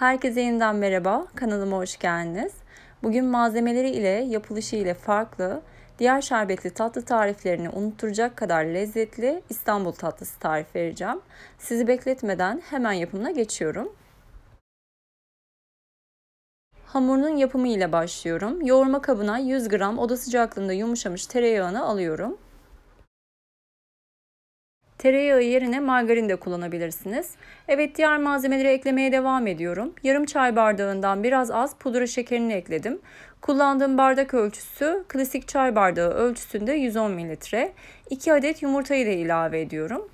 Herkese yeniden merhaba, kanalıma hoş geldiniz. Bugün malzemeleri ile yapılışı ile farklı, diğer şerbetli tatlı tariflerini unutturacak kadar lezzetli İstanbul tatlısı tarif vereceğim. Sizi bekletmeden hemen yapımına geçiyorum. Hamurunun yapımı ile başlıyorum. Yoğurma kabına 100 gram oda sıcaklığında yumuşamış tereyağını alıyorum. Tereyağı yerine margarin de kullanabilirsiniz. Evet diğer malzemeleri eklemeye devam ediyorum. Yarım çay bardağından biraz az pudra şekerini ekledim. Kullandığım bardak ölçüsü klasik çay bardağı ölçüsünde 110 ml. 2 adet yumurtayı da ilave ediyorum.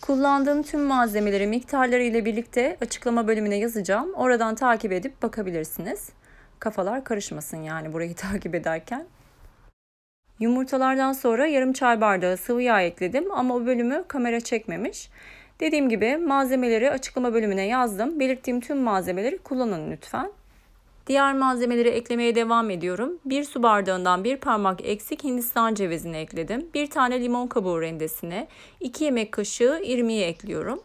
Kullandığım tüm malzemeleri miktarları ile birlikte açıklama bölümüne yazacağım. Oradan takip edip bakabilirsiniz. Kafalar karışmasın yani burayı takip ederken. Yumurtalardan sonra yarım çay bardağı sıvı yağ ekledim ama o bölümü kamera çekmemiş. Dediğim gibi malzemeleri açıklama bölümüne yazdım. Belirttiğim tüm malzemeleri kullanın lütfen. Diğer malzemeleri eklemeye devam ediyorum. 1 su bardağından 1 parmak eksik Hindistan cevizini ekledim. 1 tane limon kabuğu rendesine 2 yemek kaşığı irmiği ekliyorum.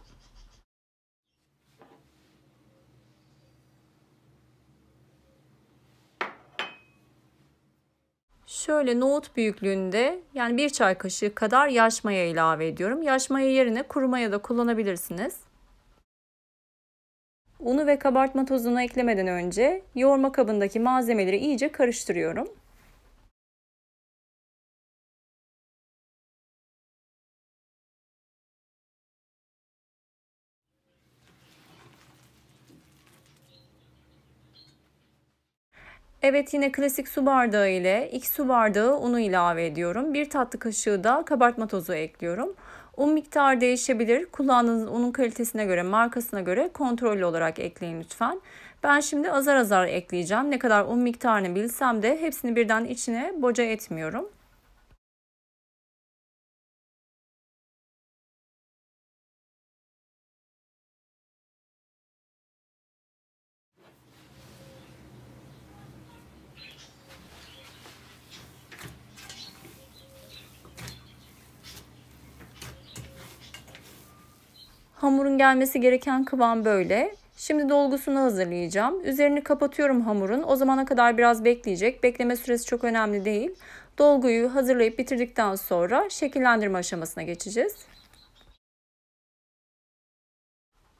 Şöyle nohut büyüklüğünde yani bir çay kaşığı kadar yaş maya ilave ediyorum. Yaş maya yerine kuru maya da kullanabilirsiniz. Unu ve kabartma tozunu eklemeden önce yoğurma kabındaki malzemeleri iyice karıştırıyorum. Evet yine klasik su bardağı ile 2 su bardağı unu ilave ediyorum. 1 tatlı kaşığı da kabartma tozu ekliyorum. Un miktarı değişebilir. Kullandığınız unun kalitesine göre, markasına göre kontrollü olarak ekleyin lütfen. Ben şimdi azar azar ekleyeceğim. Ne kadar un miktarını bilsem de hepsini birden içine boca etmiyorum. Hamurun gelmesi gereken kıvam böyle. Şimdi dolgusunu hazırlayacağım. Üzerini kapatıyorum hamurun. O zamana kadar biraz bekleyecek. Bekleme süresi çok önemli değil. Dolguyu hazırlayıp bitirdikten sonra şekillendirme aşamasına geçeceğiz.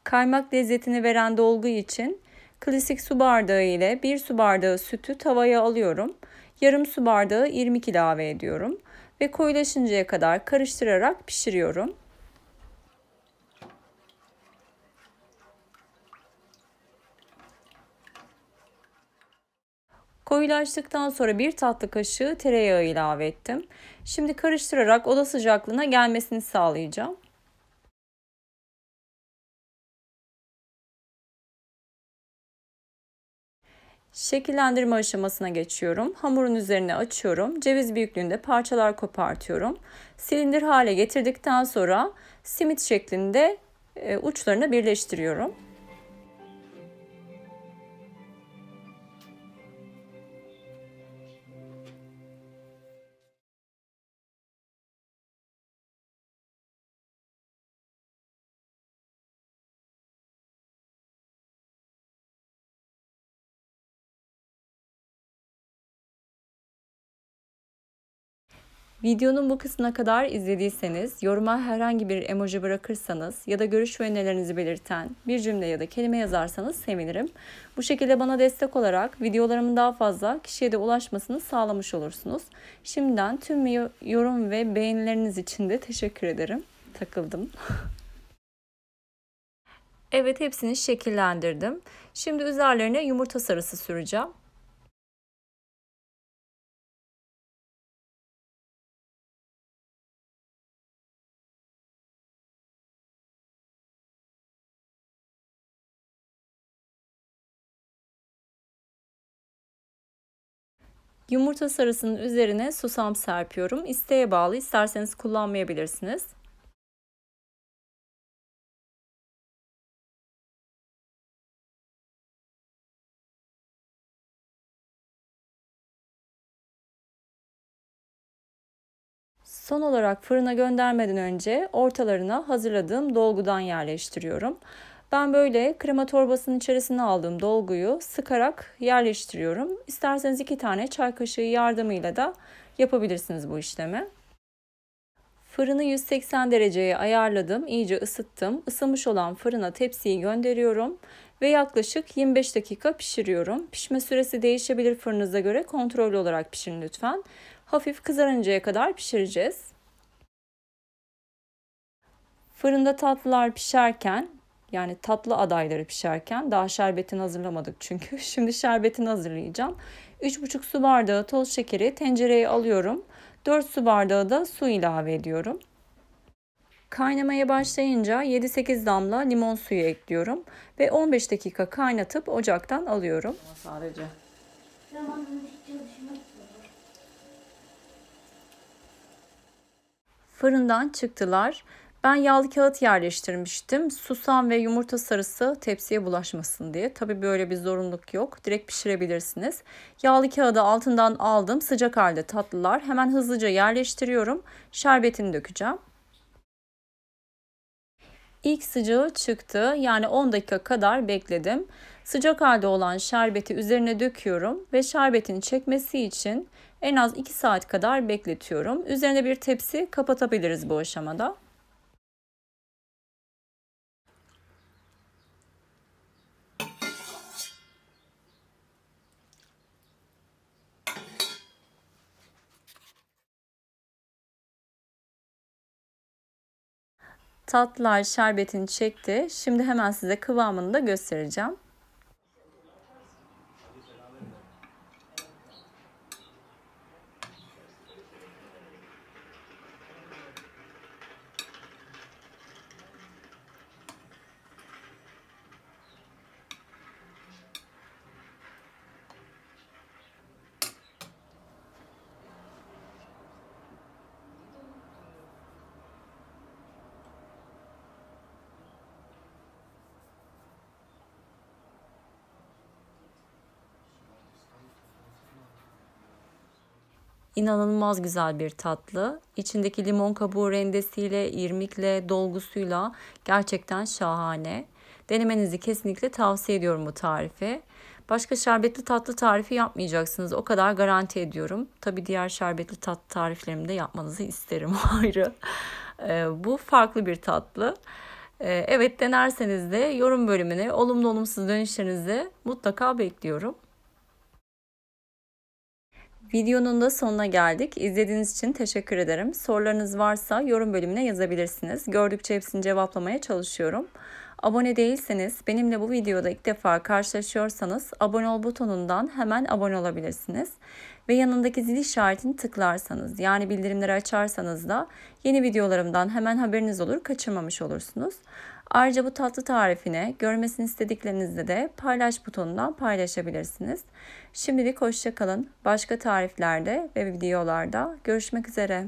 Kaymak lezzetini veren dolgu için klasik su bardağı ile 1 su bardağı sütü tavaya alıyorum. Yarım su bardağı irmik ilave ediyorum ve koyulaşıncaya kadar karıştırarak pişiriyorum. Koyulaştıktan sonra bir tatlı kaşığı tereyağı ilave ettim. Şimdi karıştırarak oda sıcaklığına gelmesini sağlayacağım. Şekillendirme aşamasına geçiyorum. Hamurun üzerine açıyorum. Ceviz büyüklüğünde parçalar kopartıyorum. Silindir hale getirdikten sonra simit şeklinde e, uçlarını birleştiriyorum. Videonun bu kısmına kadar izlediyseniz, yoruma herhangi bir emoji bırakırsanız ya da görüş ve önerilerinizi belirten bir cümle ya da kelime yazarsanız sevinirim. Bu şekilde bana destek olarak videolarımın daha fazla kişiye de ulaşmasını sağlamış olursunuz. Şimdiden tüm yorum ve beğenileriniz için de teşekkür ederim. Takıldım. evet hepsini şekillendirdim. Şimdi üzerlerine yumurta sarısı süreceğim. Yumurta sarısının üzerine susam serpiyorum. İsteğe bağlı isterseniz kullanmayabilirsiniz. Son olarak fırına göndermeden önce ortalarına hazırladığım dolgudan yerleştiriyorum. Ben böyle krema torbasının içerisine aldığım dolguyu sıkarak yerleştiriyorum. İsterseniz iki tane çay kaşığı yardımıyla da yapabilirsiniz bu işlemi. Fırını 180 dereceye ayarladım, iyice ısıttım. Isınmış olan fırına tepsiyi gönderiyorum ve yaklaşık 25 dakika pişiriyorum. Pişme süresi değişebilir fırınıza göre. Kontrollü olarak pişirin lütfen. Hafif kızarıncaya kadar pişireceğiz. Fırında tatlılar pişerken yani tatlı adayları pişerken daha şerbetini hazırlamadık çünkü. Şimdi şerbetini hazırlayacağım. 3,5 su bardağı toz şekeri tencereye alıyorum. 4 su bardağı da su ilave ediyorum. Kaynamaya başlayınca 7-8 damla limon suyu ekliyorum ve 15 dakika kaynatıp ocaktan alıyorum. Sadece. Fırından çıktılar. Ben yağlı kağıt yerleştirmiştim. Susam ve yumurta sarısı tepsiye bulaşmasın diye. Tabi böyle bir zorunluluk yok. Direkt pişirebilirsiniz. Yağlı kağıdı altından aldım. Sıcak halde tatlılar. Hemen hızlıca yerleştiriyorum. Şerbetini dökeceğim. İlk sıcağı çıktı. Yani 10 dakika kadar bekledim. Sıcak halde olan şerbeti üzerine döküyorum ve şerbetin çekmesi için en az 2 saat kadar bekletiyorum. Üzerine bir tepsi kapatabiliriz bu aşamada. Tatlılar şerbetini çekti. Şimdi hemen size kıvamını da göstereceğim. inanılmaz güzel bir tatlı. İçindeki limon kabuğu rendesiyle, irmikle, dolgusuyla gerçekten şahane. Denemenizi kesinlikle tavsiye ediyorum bu tarifi. Başka şerbetli tatlı tarifi yapmayacaksınız. O kadar garanti ediyorum. Tabii diğer şerbetli tatlı tariflerimi de yapmanızı isterim ayrı. Ee, bu farklı bir tatlı. Ee, evet denerseniz de yorum bölümüne olumlu olumsuz dönüşlerinizi mutlaka bekliyorum. Videonun da sonuna geldik. İzlediğiniz için teşekkür ederim. Sorularınız varsa yorum bölümüne yazabilirsiniz. Gördükçe hepsini cevaplamaya çalışıyorum. Abone değilseniz, benimle bu videoda ilk defa karşılaşıyorsanız abone ol butonundan hemen abone olabilirsiniz. Ve yanındaki zil işaretini tıklarsanız yani bildirimleri açarsanız da yeni videolarımdan hemen haberiniz olur, kaçırmamış olursunuz. Ayrıca bu tatlı tarifine görmesini istediklerinizde de paylaş butonundan paylaşabilirsiniz. Şimdilik hoşçakalın. Başka tariflerde ve videolarda görüşmek üzere.